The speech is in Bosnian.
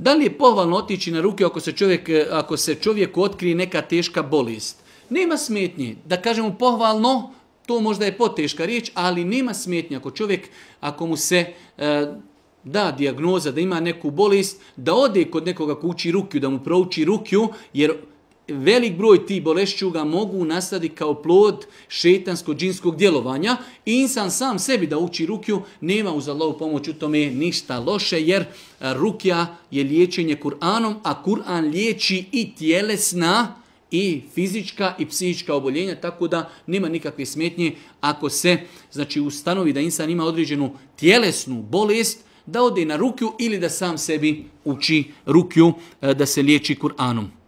Da li je pohvalno otići na ruke ako se čovjek e, ako se čovjeku otkrije neka teška bolest? Nema smetnje. Da kažemo pohvalno, to možda je poteška riječ, ali nema smetnje ako čovjek, ako mu se e, da diagnoza da ima neku bolest, da ode kod nekoga ko uči rukju, da mu prouči rukju, jer velik broj ti bolešćuga mogu nastati kao plod šetansko-đinskog djelovanja. Insan sam sebi da uči rukju nema uz Allahu pomoć u tome ništa loše jer rukja je liječenje Kur'anom, a Kur'an liječi i tjelesna i fizička i psihička oboljenja, tako da nema nikakve smetnje ako se znači ustanovi da insan ima određenu tjelesnu bolest, da ode na rukju ili da sam sebi uči rukju eh, da se liječi Kur'anom.